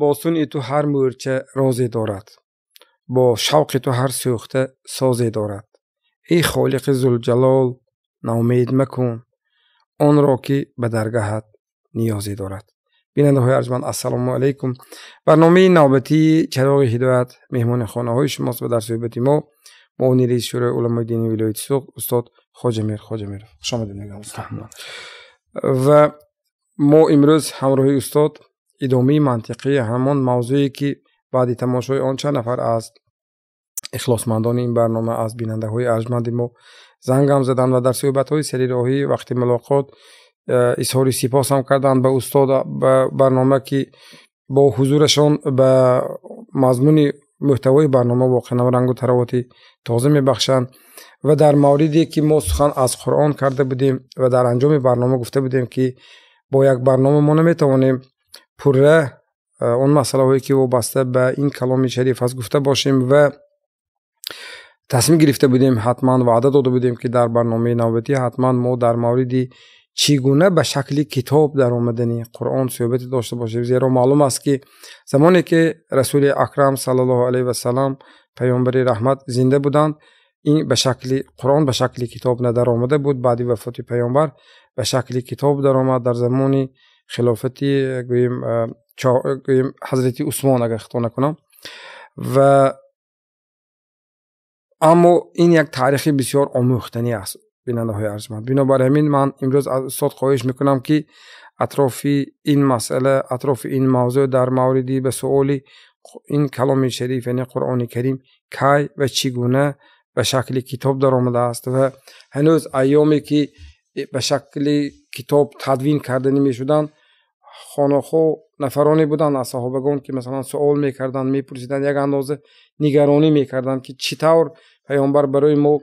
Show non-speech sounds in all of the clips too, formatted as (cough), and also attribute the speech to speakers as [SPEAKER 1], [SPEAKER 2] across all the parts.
[SPEAKER 1] бо сунъи ту ҳар мӯрча розе дорад бо шавқи ту ҳар сӯхта созе дорад эй холиқи зулҷалол наумед макун онро ки ба даргаҳат ниёзе дорад бинандаҳои арҷманд ассалому алайкум барномаи навбатии чароғи ҳидоят меҳмони хонаҳои шумост ва дар суҳбати мо муонирии шӯрои уламои дини вилояти суғ устод хоҷамир хоҷамиров хушомадед мегам ва мо имрӯз ҳамроҳи устод идомаи мантиқӣ ҳамон мавзӯе ки баъди тамошои он чанд нафар аз ихлосмандони ин барнома аз бинандаҳои арҷманди мо зангам заданд ва дар сӯҳбатҳои сарироҳӣ вақти мулоқот э, изҳори сипосам карданд ба устод ба барнома ки бо ҳузурашон ба мазмуни муҳтавои барнома воқеанам рангу тароти тоза мебахшанд ва дар мавриде ки мо сухан аз қуръон карда будем ва дар анҷоми барнома гуфта будем ки бо як барнома мо наметавонем پره اون مسئله که وابسته به این کلام شریف از گفته باشیم و تصمیم گرفته بودیم حتما وعده داده بودیم که در برنامه نوبتی حتما ما در مورد چگونه به شکل کتاب در آمدن قرآن صحبت داشته باشیم زیرا معلوم است که زمانی که رسول اکرم صلی الله علیه و سلام پیامبر رحمت زنده بودند این به شکل قرآن به شکل کتاب نه در آمده بود بعدی وفات پیامبر به شکل کتاب در آمد در زمانی خلافتی گویم گویم حضرت عثمان اگر خطا نکنم و اما این یک تاریخی بسیار آموختنی است بیننده های ارجمند بنابر همین من امروز از استاد خواهش میکنم که اطراف این مسئله اطراف این موضوع در موردی به سوال این کلام شریف یعنی قرآن کریم کی و چگونه به شکل کتاب در آمده است و هنوز ایامی که به شکل کتاب تدوین کردنی نمی خانخو نفرانی بودن از صحابگان که مثلا سوال میکردن میپرسیدن یک اندازه نگرانی میکردن که چطور پیامبر برای ما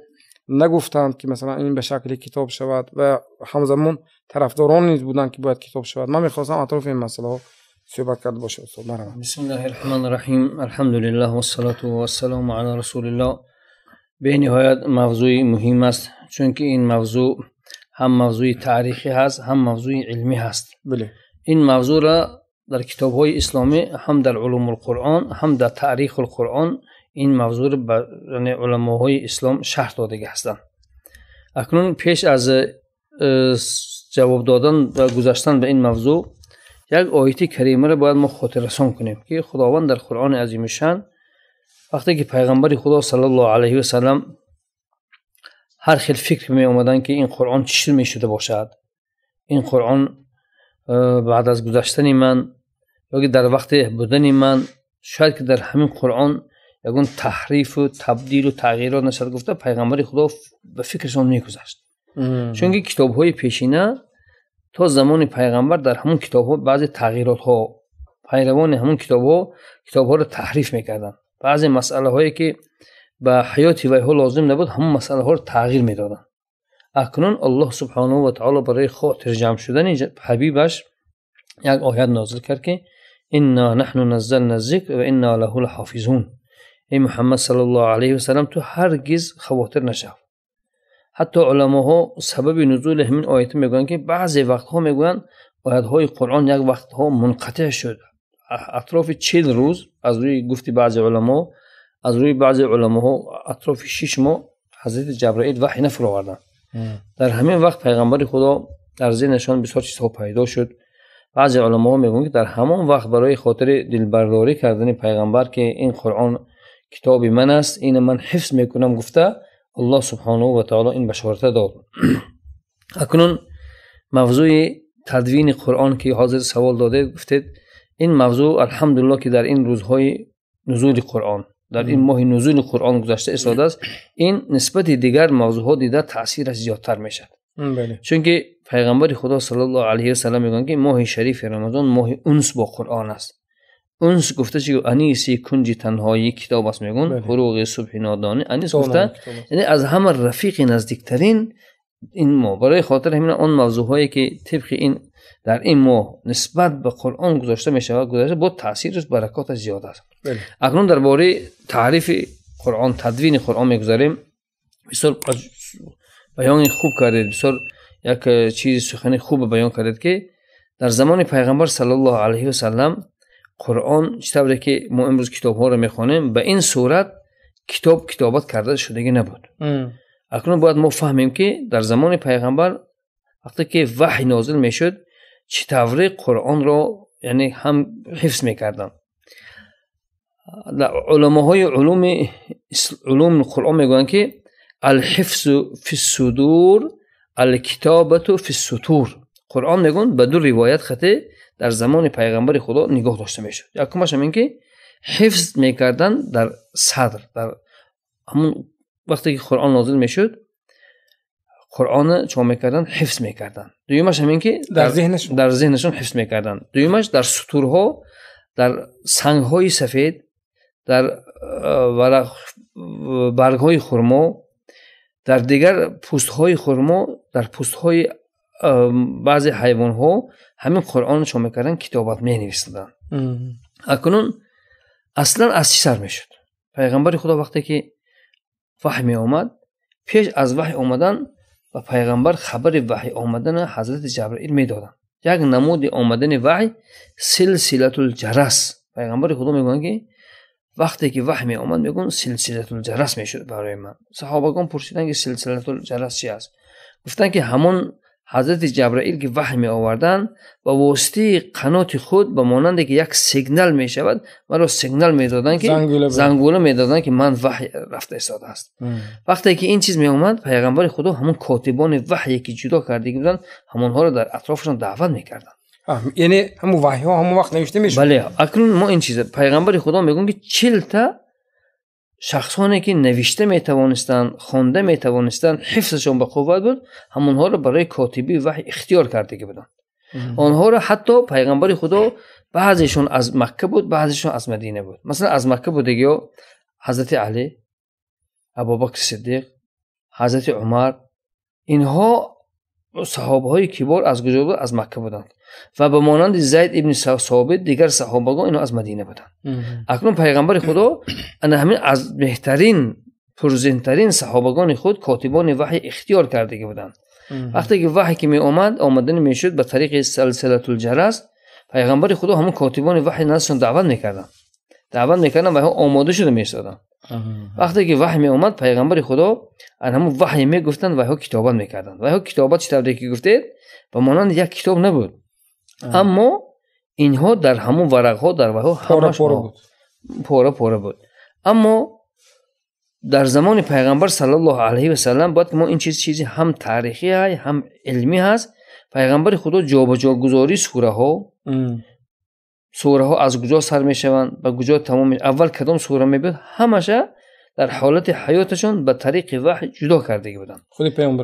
[SPEAKER 1] نگفتند که مثلا این به شکل کتاب شود و همزمان طرفداران نیز بودند که باید کتاب شود من میخواستم اطراف این مسئله ها صحبت کرده باشه استاد بسم
[SPEAKER 2] الله الرحمن الرحیم الحمد لله و والسلام علی رسول الله به نهایت موضوع مهم است چون که این موضوع هم موضوع تاریخی هست هم موضوع علمی هست بله این موضوع را در کتاب های اسلامی هم در علوم القرآن هم در تاریخ القرآن این موضوع را به یعنی علماء های اسلام شرح داده هستند اکنون پیش از جواب دادن و گذاشتن به این موضوع یک آیت کریمه را باید ما خاطر رسان کنیم که خداوند در قرآن عظیم شن وقتی که پیغمبر خدا صلی الله علیه و سلم هر خیل فکر می آمدن که این قرآن چی می شده باشد این قرآن بعد از گذشتن من یا در وقت بودن من شاید که در همین قرآن یکون تحریف و تبدیل و تغییرات نشد گفته پیغمبر خدا به فکرشان میگذشت چون که کتاب های پیشینه تا زمان پیغمبر در همون کتاب ها بعضی تغییرات ها پیروان همون کتاب ها کتاب ها رو تحریف میکردن بعضی مسئله هایی که به حیات وی ها لازم نبود همون مسئله ها رو تغییر میدادن اکنون الله سبحانه و تعالی برای خاطر جمع شدن حبیبش یک آیت نازل کرد که انا نحن نزلنا الذکر و انا له الحافظون ای محمد صلی الله علیه و سلم تو هرگز تر نشو حتی علما ها سبب نزول همین آیت میگن که بعضی وقتها میگن آیت های قرآن یک وقت ها منقطع شد اطراف چند روز از روی گفتی بعضی علما از روی بعضی علما ها اطراف شش ماه حضرت جبرائیل وحی نفر آوردن Э, дар ҳамин вақт пайғамбари худо дар зеҳнашон бисёр чизҳо пайдо шуд баъзе олмоҳо мегӯянд ки дар ҳамон вақт барои хотири дилбардорӣ кардани пайғамбар ки ин қуръон китоби ман аст ино ман ҳифз мекунам гуфта аллоҳ субҳонаҳу ватаоло ин башората дод (clears throat) акнун мавзӯи тадвини қуръон ки ҳозир савол додед гуфтед ин мавзӯъ алҳамдулиллоҳ ки дар ин рӯзҳои нузули қуръон در این ماه نزول قرآن گذشته استفاده است این نسبت دیگر موضوع ها دیده تاثیرش زیادتر میشد بله. چون که پیغمبر خدا صلی الله علیه و سلم میگن که ماه شریف رمضان ماه انس با قرآن است انس گفته چی انیسی کنج تنهایی کتاب است میگن فروغ بله. صبح نادانی انیس گفته یعنی از همه رفیق نزدیکترین این ماه برای خاطر همین اون موضوع هایی که طبق این در این ماه نسبت به قرآن گذاشته می شود گذاشته با و برکات زیاد است بله. اکنون درباره تعریف قرآن تدوین قرآن میگذاریم بسیار بیان خوب کردید بسیار یک چیز سخن خوب بیان کردید که در زمان پیغمبر صلی الله علیه و سلم قرآن چطوری که ما امروز کتاب ها رو میخوانیم به این صورت کتاب کتابت کرده شدگی نبود ام. акнун бояд мо фаҳмем ки дар замони пайғамбар вақте ки ваҳй нозил мешуд чӣ тавре қуръонро яъне ҳам ҳифз мекарданд уламоҳои улуми улуми қуръон мегӯянд ки алҳифзу фи судур алкитобату фи сутур қуръон мегӯянд ба ду ривоят хате дар замони пайғамбари худо нигоҳ дошта мешуд якумашам ин ки ҳифз мекарданд дар садр дар ҳамн вақте ки қуръон нозил мешуд қуръонро чо мекарданд ҳифз мекарданд дуюмаш ҳамин ки дар зеҳнашон ҳифз мекарданд дуюмаш дар сутурҳо дар сангҳои сафед дар э, баргҳои хурмо дар дигар пӯстҳои хурмо дар пӯстҳои э, баъзе ҳайвонҳо ҳамин қуръонро чо мекарданд китобат менависданд акнун аслан аз чӣ сар мешуд пайғамбари худо вақте ки وحی می اومد پیش از وحی اومدن و پیغمبر خبر وحی اومدن حضرت جبرئیل می دادن یک نمود اومدن وحی سلسله الجرس پیغمبر خدا می که وقتی که وحی می اومد می گون سلسله الجرس می برای من صحابه گون پرسیدن که سلسله الجرس چی است گفتن که همون حضرت جبرائیل که وحی می آوردن و واسطه قنات خود به مانند که یک سیگنال می شود مرا سیگنال می دادن که زنگوله, زنگوله می دادن که من وحی رفته است وقتی که این چیز می آمد پیغمبر خدا همون کاتبان وحی که جدا کرده بودن همونها را در اطرافشان دعوت می کردن یعنی همون وحی ها همون وقت نوشته می شود بله اکنون ما این چیز پیغمبر خدا میگن که 40 шахсоне ки навишта метавонистанд хонда метавонистанд ҳифзашон ба қувват буд ҳамонҳоро барои котиби ваҳй ихтиёр кардаги буданд онҳоро ҳатто пайғамбари худо баъзешон аз макка буд баъзешон аз мадина буд масалан аз макка будаги ё ҳазрати алӣ абубакр сиддиқ ҳазрати умар инҳо саҳобаҳои кибор аз куҷо буд аз макка буданд و به مانند زید ابن ثابت دیگر صحابگان اینو از مدینه بودن اکنون پیغمبر خدا همین از بهترین پرزنترین صحابگان خود کاتبان وحی اختیار کرده که بودن وقتی که وحی که می آمد آمدن میشد به طریق سلسله الجرس پیغمبر خدا همون کاتبان وحی نزدشون دعوت میکردن دعوت میکردن و آماده شده میشدن وقتی که وحی می آمد پیغمبر خدا ان همون وحی میگفتن و کتابان میکردن و کتابت چطوری که گفتید به مانند یک کتاب نبود аммо инҳо дар ҳамон варағҳо дар вао пора пора буд аммо дар замони пайғамбар сал алаи васалам бояд ки мо ин чиз чизи ҳам таърихӣ а ҳам илмӣ ҳаст пайғамбари худо ҷобаҷогузори сураҳо сураҳо аз куҷо сар мешаванд ба куҷо тамом аввал кадом сура мебиёд ҳамаша дар ҳолати ҳаёташон ба тариқи ваҳ ҷудо кардаги буданд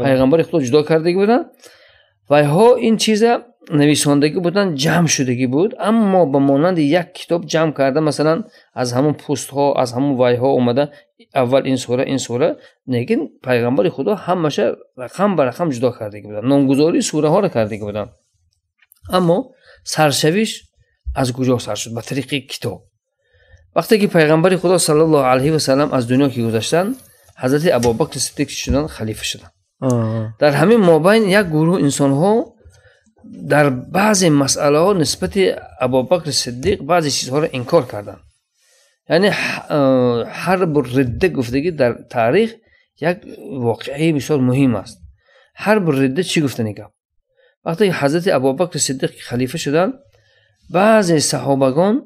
[SPEAKER 2] пайғамбари худо ҷудо кардаги буданд вайҳо ин чиза نویسندگی بودن جمع شدگی بود اما به مانند یک کتاب جمع کرده مثلا از همون پوست ها از همون وای ها اومده اول این سوره این سوره لیکن پیغمبر خدا همش رقم به رقم جدا کرده بودن نامگذاری سوره ها را کرده بودن اما سرشویش از کجا سر شد به طریق کتاب وقتی که پیغمبر خدا صلی الله علیه و سلام از دنیا که گذشتن حضرت ابوبکر صدیق شدن خلیفه شدن در همین مابین یک گروه انسان ها در بعض مسئله ها نسبت ابوبکر صدیق بعضی چیزها را انکار کردن یعنی هر بر رده که در تاریخ یک واقعی بسیار مهم است بر رده چی گفته نگم وقتی حضرت ابوبکر صدیق خلیفه شدن بعض صحابگان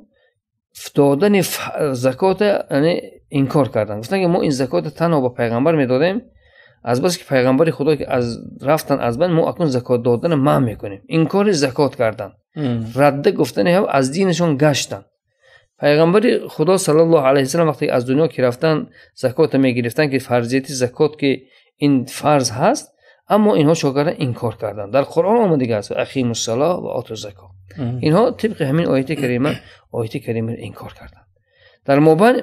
[SPEAKER 2] دادن زکات یعنی انکار کردن گفتن که ما این زکات تنها به پیغمبر میدادیم از بس که پیغمبر خدا که از رفتن از بند ما اکنون زکات دادن ما میکنیم این کار زکات کردن رده گفتن هم از دینشون گشتن پیغمبر خدا صلی الله علیه و وقتی از دنیا که رفتن زکات می که فرضیت زکات که این فرض هست اما اینها کردن این کار کردن در قرآن آمده است اخیم الصلاه و آتو زکات اینها طبق همین آیت کریمه آیت کریمه این کار کردن در مبین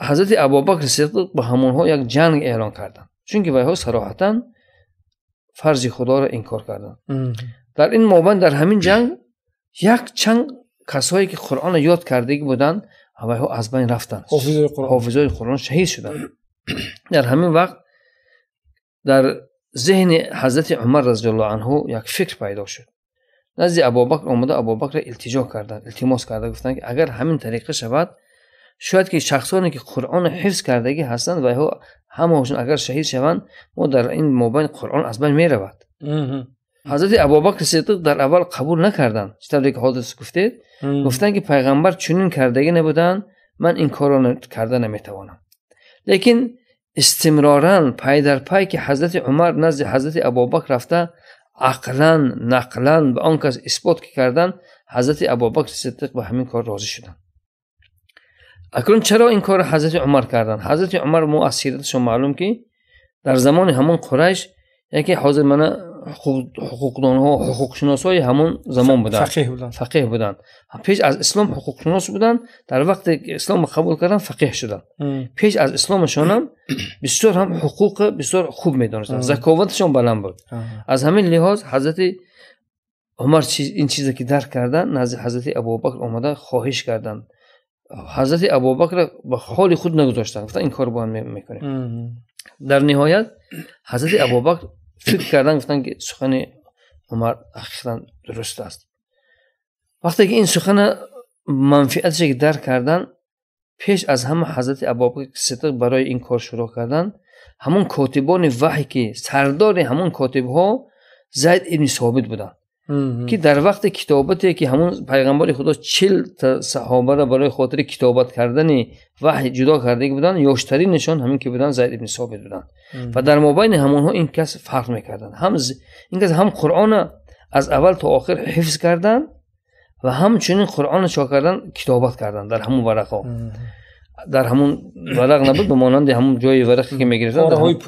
[SPEAKER 2] حضرت ابوبکر صدیق با همونها یک جنگ اعلان کردند چونکی وای هو سراحتا فرض خدا را انکار کردن در این مابند در همین جنگ یک چند کسایی که قرآن یاد کرده بودند بودن هو از بین رفتن حافظ قرآن. حافظ شهید شدن در همین وقت در ذهن حضرت عمر رضی الله عنه یک فکر پیدا شد نزد ابوبکر اومده ابوبکر التجا کردند التماس کرده گفتن که اگر همین طریقه شود شاید که شخصانی که قرآن حفظ کردگی هستند و ها همهشون اگر شهید شوند ما در این موبایل قرآن از بین می رود حضرت ابوبکر صدیق در اول قبول نکردند چطوری که حادث گفتید گفتن که پیغمبر چنین کردگی نبودن من این کار را کرده نمیتوانم لیکن استمرارا پای در پای که حضرت عمر نزد حضرت ابوبکر رفته عقلا نقلا به آن کس اثبات که کردن حضرت ابوبکر صدیق به همین کار راضی شدند акнун чаро ин корро ҳазрати умар карданд ҳазрати умар мо аз сиратшон маълум ки дар замони ҳамон қурайш яке ҳозир мана ҳуқуқдонҳо ҳуқуқшиносҳои ҳамон замон будафақеҳ буданд пеш аз ислом ҳуқуқшинос буданд дар вақте исломро қабул карданд фақеҳ шуданд пеш аз исломашонам бисёр ҳам ҳуқуқ бисёр хуб медонистанд заковаташон баланд буд аз ҳамин лиҳоз ҳазрати умар ин чизе ки дарк карда назди ҳазрати абубакр омада хоҳиш карданд حضرت ابوبکر به حال خود نگذاشتن گفتن این کار با هم میکنه در نهایت حضرت ابوبکر فکر کردن گفتن که سخن عمر اخیرا درست است وقتی که این سخن منفعتش که در کردن پیش از همه حضرت ابوبکر صدق برای این کار شروع کردن همون کاتبان وحی که سردار همون کاتب ها زید ابن ثابت بودن که در وقت کتابتی که همون پیغمبر خدا چل تا صحابه را برای خاطر کتابت کردن وحی جدا کرده بودن نشان همین که بودن زید ابن ثابت بودن و در مابین همونها این کس فرق میکردن هم ز... این کس هم قرآن از اول تا آخر حفظ کردن و همچنین قرآن چا کردن کتابت کردن در همون ورق ها در همون ورق نبود به مانند همون جای ورقی که میگرفتن در همون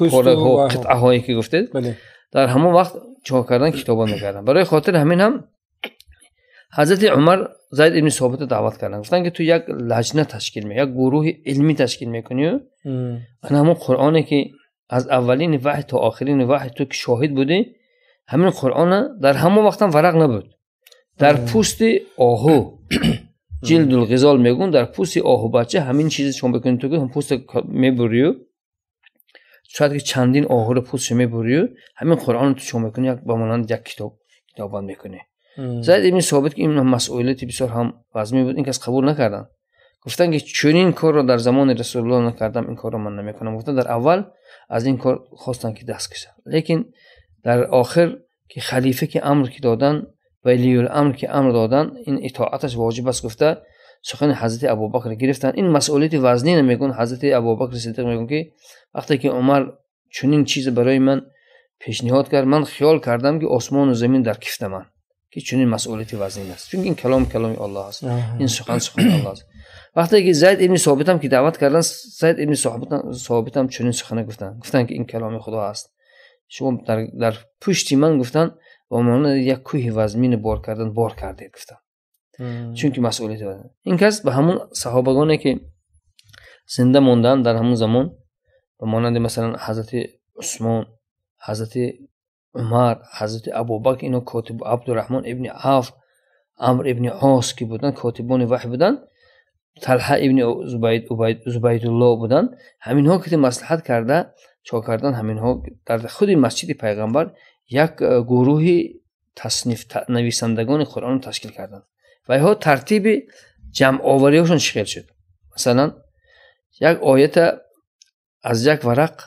[SPEAKER 2] هایی که گفتید بله. در همون وقت چاک کردن کتابا میکردن برای خاطر همین هم حضرت عمر زید ابن ثابت دعوت کردن گفتن که تو یک لجنه تشکیل می یک گروه علمی تشکیل میکنی و همون قرآنی که از اولین وحی تا آخرین وحی تو که شاهد بودی همین قرآن در همون وقت ورق نبود در پوست آهو (coughs) جلد الغزال میگون در پوست آهو بچه همین چیزی شما بکنید تو که هم پوست میبری شاید که چندین آهور پوست میبری همین قرآن رو تو شما میکنی با مانند یک کتاب کتابان میکنه زید این ثابت که این مسئولیتی بسیار هم وزمی بود این کس قبول نکردن گفتن که چون کار را در زمان رسول الله نکردم این کار را من نمیکنم گفتن در اول از این کار خواستن که دست کشن لیکن در آخر که خلیفه که امر که دادن ولی الامر که امر دادن این اطاعتش واجب است گفته سخن حضرت ابوبکر گرفتن این مسئولیت وزنی میگن حضرت ابوبکر صدیق میگن که وقتی که عمر چنین چیز برای من پیشنهاد کرد من خیال کردم که آسمان و زمین در کفت من که چنین مسئولیت وزنی است چون این کلام کلام الله است این سخن سخن الله است وقتی که زید ابن ثابتم که دعوت کردن زید ابن ثابتم ثابتم چنین سخن گفتن گفتن که این کلام خدا است شما در, در پشت من گفتن و من یک کوه وزمین بار کردن بار کردید گفتن чунки масъулияти ин кас ба ҳамун саҳобагоне ки зинда мондаанд дар ҳамун замон ба монанди масалан ҳазрати усмон ҳазрати умар ҳазрати абубакр ино котиб абдураҳмон ибни аф амр ибни ос ки буданд котибони ваҳй буданд талҳа ибни зубайдулло буданд ҳаминҳо ки маслиҳат карда чо кардан ҳаминҳо дар худи масҷиди пайғамбар як э, гурӯҳи таснифнависандагони қуръону ташкил карданд و ها ترتیب جمع آوری هاشون شکل شد مثلا یک آیت از یک ورق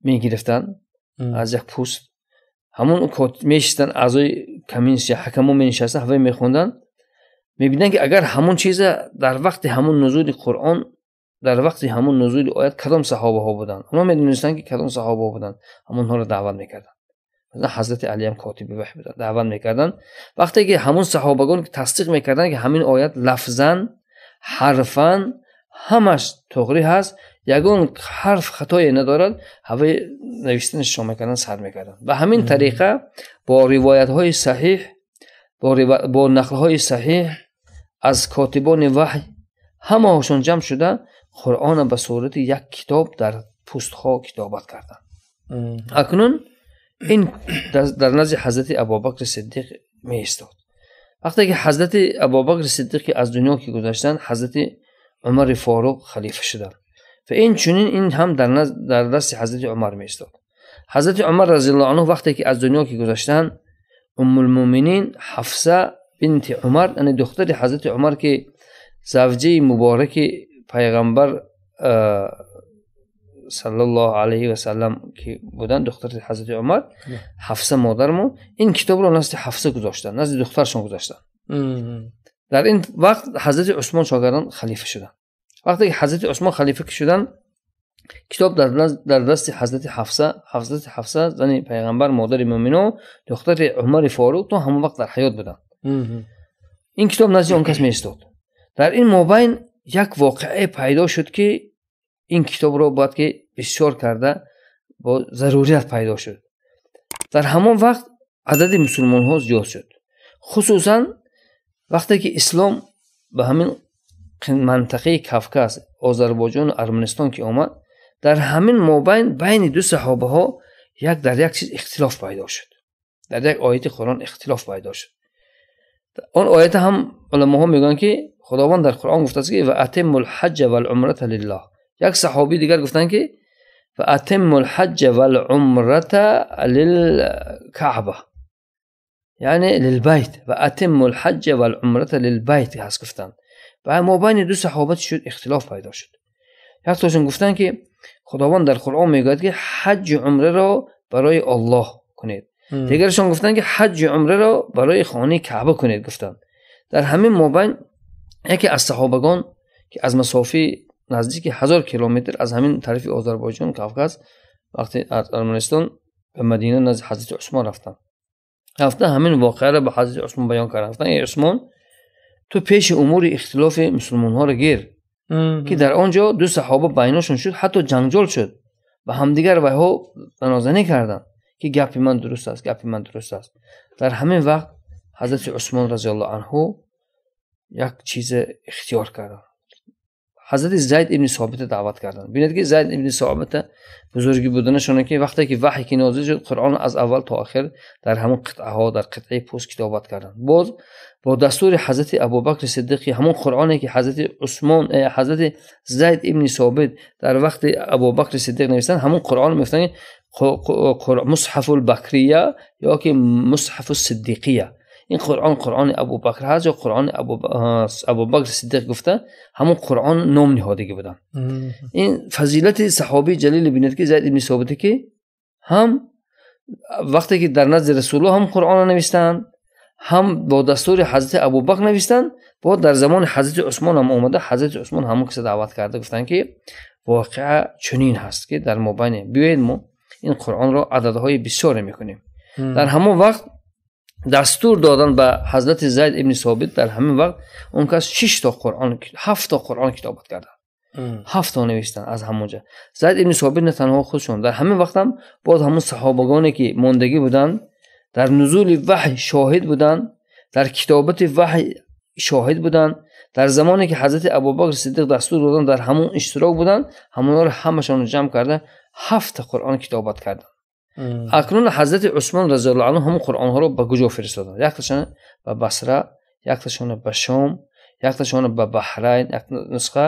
[SPEAKER 2] می گرفتن از یک پوست همون می شستن اعضای کمینس یا حکمو می نشستن هوای می خوندن می بینن که اگر همون چیز در وقت همون نزول قرآن در وقت همون نزول آیت کدام صحابه ها بودن اونا می دونستن که کدام صحابه ها بودن ها رو دعوت میکردن حضرت علی هم به وحی بودن دعوت میکردن وقتی که همون صحابگان که تصدیق میکردن که همین آیت لفظا حرفا همش تغری هست یگون حرف خطایی ندارد هوای نوشتنش شما میکردن سر میکردن و همین طریقه با روایت های صحیح با, با نقل های صحیح از کاتبان وحی همه هاشون جمع شده قرآن به صورت یک کتاب در پوست ها کتابت کردن اکنون ин дар назди ҳазрати абубакри сиддиқ меистод вақте ки ҳазрати абубакри сиддиқи аз дунё ки гузаштанд ҳазрати умари форуқ халифа шуданд ва инчунин ин ҳам дар дасти ҳазрати умар меистод ҳазрати умар разиллоҳ анҳу вақте ки аз дунё ки гузаштанд умулмуъминин ҳафса бинти умар яъне духтари ҳазрати умар ки завҷаи мубораки пайғамбар э, صلی الله علیه و سلم که بودن دختر حضرت عمر حفصه مادر ما این کتاب رو نزد حفصه گذاشتن نزد دخترشون گذاشتن در این وقت حضرت عثمان شاگردان خلیفه شدن وقتی که حضرت عثمان خلیفه که شدن کتاب در در دست حضرت حفصه حضرت حفصه زن پیغمبر مادر مؤمنو دختر عمر فاروق تو همون وقت در حیات بودن این کتاب نزد اون کس میستاد در این موبین یک واقعه پیدا شد که این کتاب باید که که کرده با ضروریت پیدا شد در همون وقت عدد مسلمان ها زیاد شد خصوصا وقتی که اسلام به همین منطقه کافکاس آذربایجان و ارمنستان که آمد در همین مابین بین دو صحابه ها یک در یک چیز اختلاف پیدا شد در یک آیت قرآن اختلاف پیدا شد آن آیت هم علما ها میگن که خداوند در قرآن گفته است که و اتم الحج و العمره لله یک صحابی دیگر گفتن که فاتم الحج والعمرة للكعبه یعنی للبیت و الحج و العمرت للبیت هست گفتن و ما بین دو صحابت شد اختلاف پیدا شد یک تاشون گفتن که خداوند در قرآن میگوید که حج عمره را برای الله کنید دیگرشون گفتن که حج عمره را برای خانه کعبه کنید گفتن در همین مابین یکی از صحابگان که از مسافی نزدیک هزار کیلومتر از همین طرف آذربایجان کافکاز وقتی از ارمنستان به مدینه نزد حضرت عثمان رفتن رفتن همین واقعه را به حضرت عثمان بیان کردن رفتن عثمان تو پیش امور اختلاف مسلمان ها را گیر که در آنجا دو صحابه بیناشون شد حتی جنجال شد و همدیگر ها منازنه کردن که گپی من درست است گپی من درست است در همین وقت حضرت عثمان رضی الله عنه یک چیز اختیار کردن ҳазрати зайд ибни собита даъват карданд бинед ки зайд ибни собита бузурги буданашон ки вақте ки ваҳй ки нозил шуд қуръон аз аввал то охир дар ҳамон қитъаҳо дар қитъаи пӯст китобат карданд боз бо дастури ҳазрати абубакри сиддиқи ҳамон қуръоне ки ҳазрати усмон э, ҳазрати зайд ибни собит дар вақти абубакри сиддиқ навистанд ҳамон қуръон мегуфтанд мусҳафулбакрия ёки мусҳафусиддиқия این قرآن قرآن ابو بکر یا قرآن ابو, ابو بکر صدیق گفته همون قرآن نام نهادگی بودن این فضیلت صحابی جلیل بیند که زید ابن ثابته که هم وقتی که در نزد رسول الله هم قرآن نویستن هم با دستور حضرت ابو بکر نویستن با در زمان حضرت عثمان هم آمده حضرت عثمان همون کسی دعوت کرده گفتن که واقع چنین هست که در مبین بیوید ما این قرآن را عددهای بسیار میکنیم در همون وقت دستور دادن به حضرت زید ابن ثابت در همین وقت اون کس 6 تا قرآن 7 تا قرآن کتابت کردن هفت تا نوشتن از همونجا زید ابن ثابت نه تنها خودشون در همین وقت هم باز همون صحابگانی که ماندگی بودن در نزول وحی شاهد بودن در کتابت وحی شاهد بودن در زمانی که حضرت ابوبکر صدیق دستور دادن در همون اشتراک بودن همونها رو همشان جمع کرده هفت قرآن کتابت کردن акнун ҳазрати усмон разиаллоҳ анҳу ҳамон қуръонҳоро ба куҷо фиристоданд якташона ба басра якташона ба шом якташона ба баҳрайн як нусха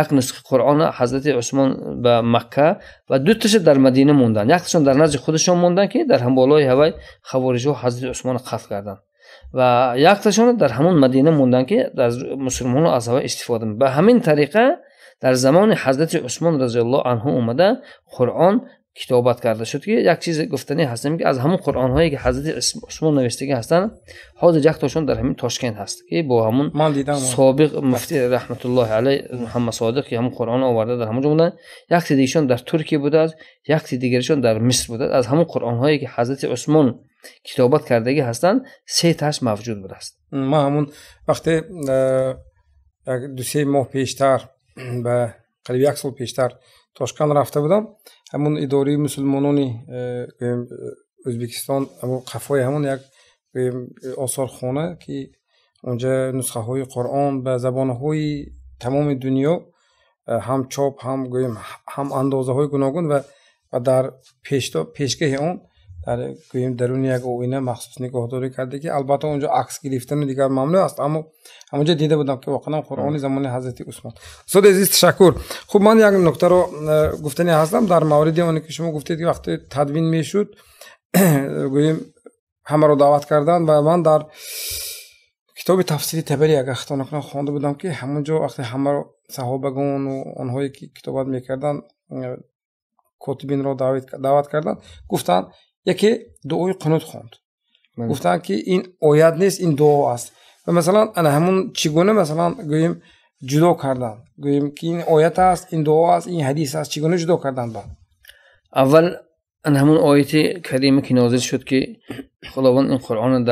[SPEAKER 2] як нусхи қуръона ҳазрати усмон ба макка ва дуташа дар мадина монданд якташон дар назди худашон монданд ки дар ҳамболои ҳавай хавориҷҳо ҳазрати усмонро қатл карданд ва якташона дар ҳамон мадина монданд ки аз мусулмоно аз ҳавай истифода ба ҳамин тариқа дар замони ҳазрати усмон разиаллоҳ анҳу омада қуръон китобат карда шуд ки як чизе гуфтани ҳастем ки аз ҳамун қуръонҳое ки ҳазрати усмон навистаги ҳастанд ҳозир яктошон дар ҳамин тошкент ҳаст ки бо ҳамун собиқ муфти раҳматуллоҳ алай муҳаммад содиқ ки ҳамун қуръон оварда дар ҳамунҷо буданд якти дигишон дар туркия будааст якти дигаришон дар миср будааст аз ҳамун қуръонҳое ки ҳазрати усмон китобат кардагӣ ҳастанд се таш мавҷуд будааст
[SPEAKER 1] ман ҳамун вақте э, як дусе моҳ пештар ба қариб як сол пештар тошканд рафта будам ҳамун идораи мусулмонони э, э, ӯзбекистон қафои ҳамун як э, осорхона ки онҷа нусхаҳои қуръон ба забонҳои тамоми дунё ҳамчоп ҳам андозаҳои гуногун ва дар пешгаҳи он дар гӯем даруни як оина махсус нигоҳдорӣ карда ки албатта он ҷо акс гирифтани дигар мамнӯъ аст аммо ҳамонҷо дида будам ки воқеан қуръони замони ҳазрати усмон устод азиз ташаккур хуб ман як нуктаро э, гуфтани ҳастам дар мавриди оне ки шумо гуфтед ки вақте тадвин мешуд э, гӯем ҳамаро даъват карданд ва ман дар китоби тафсири табари агар хато накунам хонда будам ки ҳамон ҷо вақте ҳамаро саҳобагону онҳое ки китобат мекарданд э, котибинро даъват карданд гуфтанд یکی دعای قنوت خوند گفتن که این آیت نیست این دعا است و مثلا انا همون چگونه مثلا گویم جدا کردن گویم که این آیت است این دعا است این حدیث است چگونه جدا کردن با اول ان همون آیت کریم
[SPEAKER 2] که نازل شد که خداوند این قرآن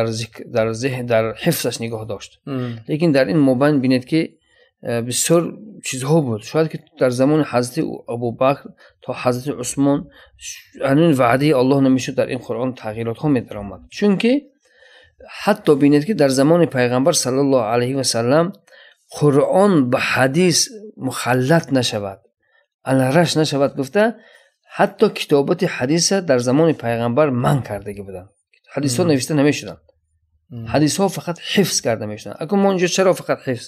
[SPEAKER 2] در ذهن در حفظش نگاه داشت لیکن در این مبین بینید که Э, бисёр чизҳо буд шояд ки дар замони ҳазрати абубакр то ҳазрати усмон ҳанун ваъдаи аллоҳ намешуд дар ин қуръон тағйиротҳо медаромад чунки ҳатто бинед ки дар замони пайғамбар сал ллоу алайҳи васалам қуръон ба ҳадис мухаллат нашавад анараш нашавад гуфта ҳатто китобати ҳадиса дар замони пайғамбар манъ кардаги буданд ҳадисҳо навишта намешуданд ҳадисҳо фақат ҳифз карда мешуданд акумон ино чаро фақат ҳифз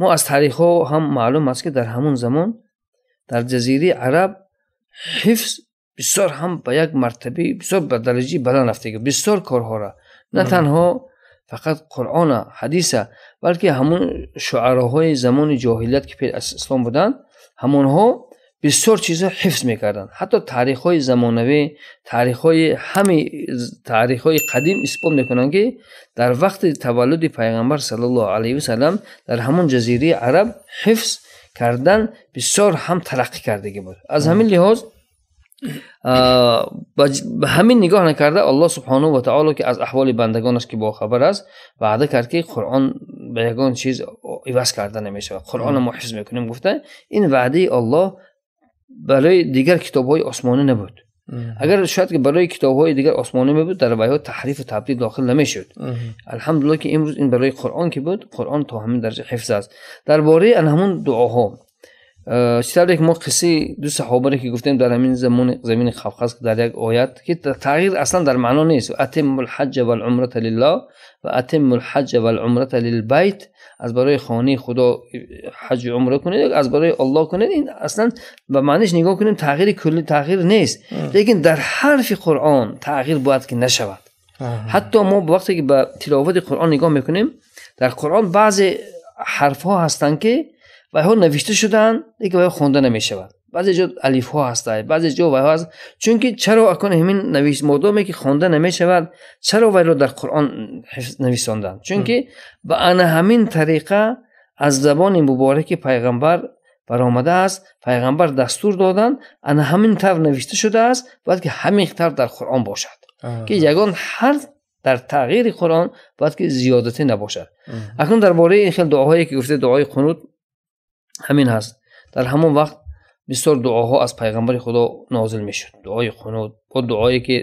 [SPEAKER 2] мо аз таърихҳо ҳам маълум аст ки дар ҳамун замон дар ҷазираи араб ҳифз бисёр ҳам ба як мартаби бисёр ба дараҷаи баланд рафтаги бисёр корҳора на танҳо фақат қуръона ҳадиса балки ҳамун шуароҳои замони ҷоҳилият ки пеш аз ислом буданд ҳамонҳо бисёр чизро ҳифз мекарданд ҳатто таърихҳои замонавӣ таърихҳои ҳами таърихҳои қадим исбот мекунанд ки дар вақти таваллуди пайғамбар сал л алаи васалам дар ҳамон ҷазираи араб ҳифз кардан бисёр ҳам тараққӣ кардагӣ буд аз ҳамин лиҳоз ба ҳамин нигоҳ накарда аллоҳ субҳанаҳу ватаало ки аз аҳволи бандагонаш ки бохабар аст ваъда кард ки қуръон ба ягон чиз иваз карда намешавад қуръона мо ҳифз мекунем гуфта ин ваъдаи аллоҳ برای دیگر کتاب های آسمانه نبود اگر شاید که برای کتاب های دیگر آسمانی می بود در ها تحریف و تبدیل داخل نمی شد الحمدلله که امروز این برای قرآن که بود قرآن تا همین درجه حفظ است درباره همون دعاها چطور که ما قصه دو صحابه که گفتیم در همین زمان زمین قفقاز در یک آیت که تغییر اصلا در معنا نیست اتم الحج العمره لله و اتم الحج العمره للبیت از برای خانه خدا حج عمره کنید از برای الله کنید این اصلا به معنیش نگاه کنیم تغییر کلی تغییر نیست لیکن در حرف قرآن تغییر باید که نشود حتی ما وقتی که به تلاوت قرآن نگاه میکنیم در قرآن بعضی حرف ها هستند که و ها نوشته شدن دیگه باید خونده نمیشود بعضی جا الیف ها هسته بعضی جو و هست که چرا اکنون همین نویس مدامی که خونده نمیشود چرا وی رو در قرآن نویساندن که به ان همین طریقه از زبان مبارک پیغمبر برآمده است پیغمبر دستور دادن ان همین طور نوشته شده است باید که همین طور در قرآن باشد آه. که یگان هر در تغییر قرآن باید که زیادتی نباشد اکنون درباره این خیلی دعاهایی که گفته دعای قنوت همین هست در همون وقت بسیار دعاها از پیغمبر خدا نازل میشد دعای خنود با دعایی که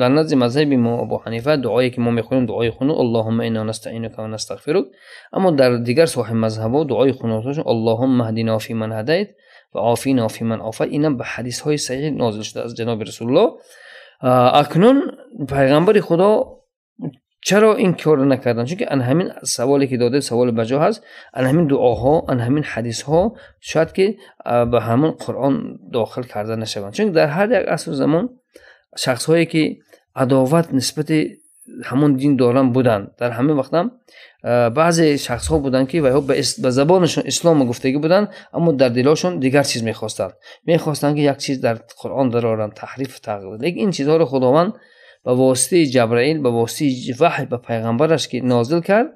[SPEAKER 2] در نزد مذهب ما ابو حنیفه دعایی که ما میخونیم دعای خنود اللهم انا نستعینک و نستغفرک اما در دیگر صاحب ها دعای خنودشون اللهم اهدنا فی من هدیت و عافینا فی من عافیت اینم به حدیث های صحیح نازل شده از جناب رسول الله اکنون پیغمبر خدا چرا این کار رو نکردن چون که ان همین سوالی که داده سوال بجا هست ان همین دعاها ان همین حدیث ها شاید که به همون قرآن داخل کردن نشوند چون در هر یک اصل زمان شخص هایی که عداوت نسبت همون دین دارن بودن در همه وقت هم بعضی شخص ها بودن که ویا به زبانشون اسلام گفتگی بودن اما در دلاشون دیگر چیز میخواستن میخواستن که یک چیز در قرآن درارن تحریف تغییر این چیزها رو خداوند به واسطه جبرائیل به واسطه وحی به پیغمبرش که نازل کرد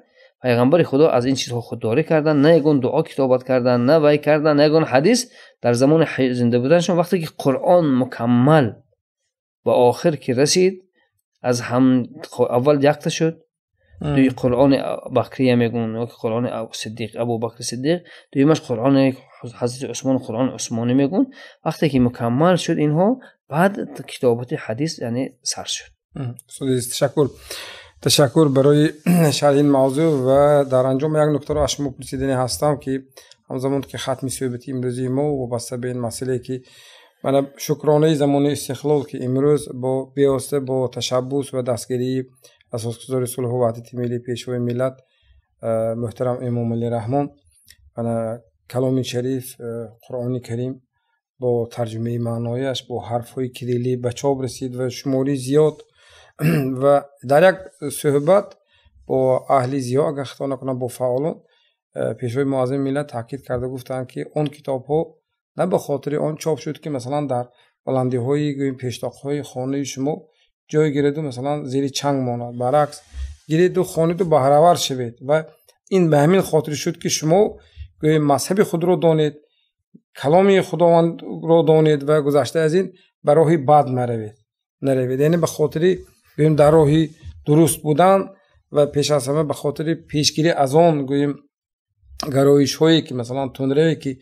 [SPEAKER 2] پیغمبر خدا از این چیزها خودداری کردن نه یگون دعا کتابت کردن نه وای کردن نه یگون حدیث در زمان زنده بودنشون وقتی که قرآن مکمل و آخر که رسید از هم اول یکتا شد دوی قرآن هم میگن قرآن صدیق ابو بکر صدیق دویمش قرآن حضرت عثمان قرآن عثمانی میگون وقتی که مکمل شد اینها بعد کتابت حدیث یعنی سر شد
[SPEAKER 1] ташаккур ташаккур барои (clears throat) шарҳи ин мавзӯ ва дар анҷом як нуктаро аз шумо пурсидани ҳастам ки ҳамзамон ки хатми суҳбати имрӯзии мо вобаста ба ин масъале ки мана шукронаи замони истиқлол ки имрӯз бо бевоста бо ташаббус ва дастгирии асосгузори сулҳу ваҳдати миллии пешвои миллат э, муҳтарам эмомалӣ раҳмон мана каломи шариф э, қуръони карим бо тарҷумаи маънояш бо ҳарфҳои кирилӣ ба чоб расид ва шумори зиёд (clears throat) ва дар як суҳбат бо аҳли зиё агар хато накунам бо фаъолон э, пешвои муаззими миллат таъкид карда гуфтанд ки он китобҳо на ба хотири он чоп шуд ки масалан дар баландиҳои пештоқҳои хонаи шумо ҷои гиреду масалан зери чанг монад баръакс гиреду хониду баҳравар шавед ва ин ба ҳамин хотир шуд ки шумо гӯи мазҳаби худро донед каломи худовандро донед ва гузашта аз ин ба роҳи бад наравед наравед яъне ба хотири گویم در راهی درست بودن و پیش از همه به خاطر پیشگیری از آن گویم گرایش هایی که مثلا تندروی که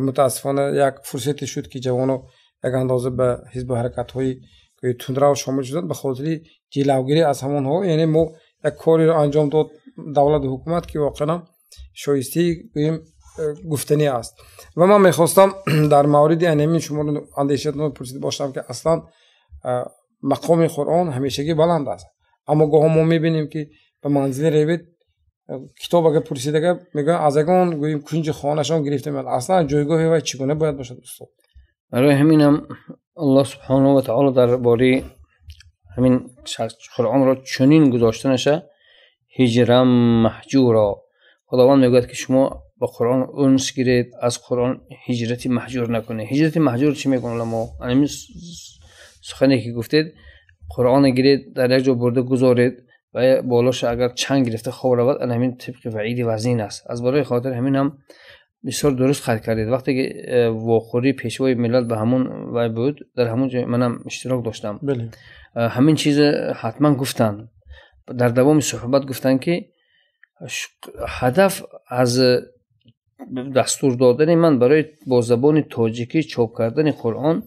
[SPEAKER 1] متاسفانه یک فرصتی شد که جوانو یک اندازه به حزب حرکت های تندرو شامل شدن به خاطر جلوگیری از همون ها یعنی ما یک کاری رو انجام داد دولت حکومت که واقعا شایسته گوییم گفتنی است و من میخواستم در مورد انمی یعنی شما رو اندیشتون پرسید باشم که اصلا مقام قرآن همیشگی بلند است اما گاه ما بینیم که به منزل روید کتاب اگر پرسیده که میگه از اگان گوییم کنج خانهشان گرفته میاد اصلا جایگاه و چگونه باید باشد استاد
[SPEAKER 2] برای هم، الله سبحانه و تعالی در باری همین قرآن را چنین گذاشتنشه هجرم محجورا خداوند میگوید که شما با قرآن اونس گیرید از قرآن هجرتی محجور نکنه هجرتی محجور چی میکنه ما سخنی که گفتید قرآن گیرید در یک جا برده گذارید و بالاش اگر چند گرفته خواب این همین طبق وعید وزین است از برای خاطر همین هم بسیار درست خلق کردید وقتی که واخوری پیشوای ملت به همون وای بود در همون جای منم اشتراک داشتم بله. همین چیز حتما گفتن در دوام صحبت گفتن که هدف از دستور دادن من برای با زبان تاجیکی چاپ کردن قرآن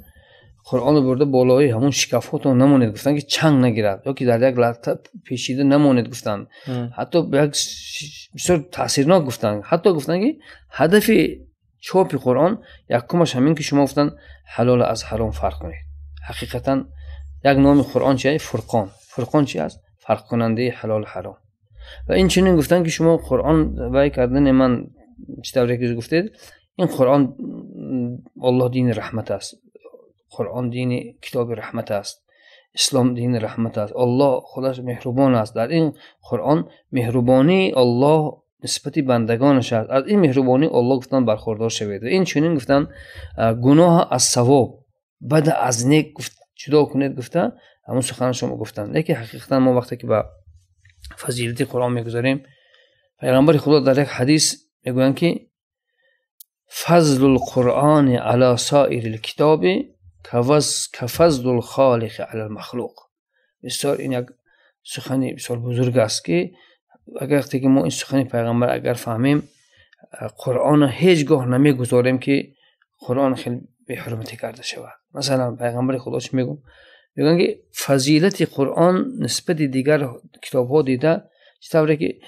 [SPEAKER 2] қуръонро бурда болои ҳамун шикафото намонед гуфтанд ки чанг нагирад ё ки дар як латта пешида намонед гуфтанд ҳатто як бисёр таъсирнок гуфтанд ҳатто гуфтанд ки ҳадафи чопи қуръон якумаш ҳамин ки шумо гуфтанд ҳалол аз ҳаром фарқ кунед ҳақиқатан як номи қуръон чи фурқон фурқон чи аст фарқкунандаи ҳалолу ҳаром ва инчунин гуфтанд ки шумо қуръон вай кардани ман чи тавре ки гуфтед ин қуръон оллоҳ дини раҳмат аст قرآن دین کتاب رحمت است اسلام دین رحمت است الله خودش مهربان است در این قرآن مهربانی الله نسبت بندگانش است از این مهربانی الله گفتن برخوردار شوید و این چنین گفتن گناه از ثواب بد از نیک گفت جدا کنید گفته همون سخن شما گفتن لیکن حقیقتا ما وقتی که به فضیلت قرآن میگذاریم پیغمبر خدا در یک حدیث میگویند که فضل القرآن علی سایر الکتاب کفضل الخالق علی المخلوق بسیار این یک سخنی بسیار بزرگ است که اگر وقتی که ما این سخن پیغمبر اگر فهمیم قرآن هیچگاه گذاریم که قرآن خیلی به حرمتی کرده شود مثلا پیغمبر خدا چی میگم میگن که فضیلت قرآن نسبت دیگر کتاب ها دیده چطوره که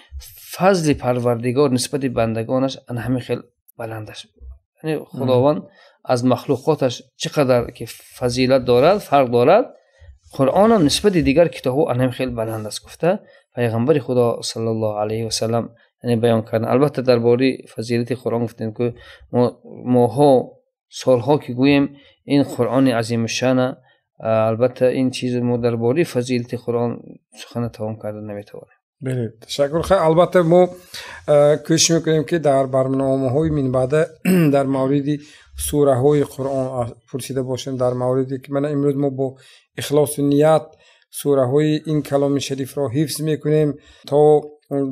[SPEAKER 2] فضل پروردگار نسبت بندگانش ان همه خیلی بلند است یعنی خداوند از مخلوقاتش چقدر که فضیلت دارد فرق دارد قرآن هم نسبت دیگر کتاب ها هم خیلی بلند است گفته پیغمبر خدا صلی الله علیه و سلم یعنی بیان کردن البته در باری فضیلت قرآن گفتن که ما ماها سالها که گویم این قرآن عظیم شانه البته این چیز ما باری فضیلت
[SPEAKER 1] قرآن سخن تمام کردن نمیتوانیم بله، تشکر خیلی البته ما کش میکنیم که در برنامه های من در مورد سوره های قرآن پرسیده باشیم در مورد که من امروز ما با اخلاص و نیت سوره های این کلام شریف را حفظ میکنیم تا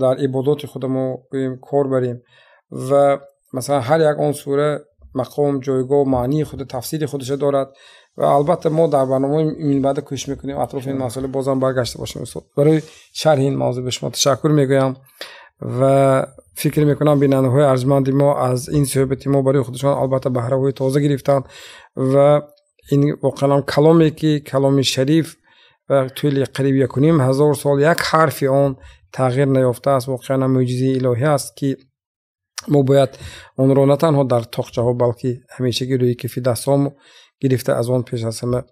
[SPEAKER 1] در عبادات خود ما کار بریم و مثلا هر یک آن سوره مقام جایگاه معنی خود تفسیر خودش دارد ва албатта мо дар барномаи минбаъда кӯшиш мекунем атрофи ин масъола бозам баргашта бошем устод барои шарҳи ин мавзӯъ ба шумо ташаккур мегӯям ва фикр мекунам бинандаҳои арзманди мо аз ин суҳбати мо барои худашон албатта баҳраҳои тоза гирифтанд ва ин воқеанам каломе ки каломи шариф ва тӯли қариб якуним ҳазор сол як ҳарфи он тағйир наёфтааст воқеана мӯъҷизаи илоҳӣ аст ки мо бояд онро на танҳо дар тохчаҳо балки ҳамешагӣ рӯи кафи дастҳомо گرفته از آن پیش از همه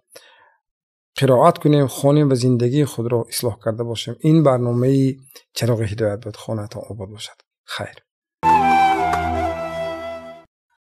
[SPEAKER 1] قرائت کنیم خونیم و زندگی خود را اصلاح کرده باشیم این برنامه چراغ هدایت بود خانه تا آباد باشد خیر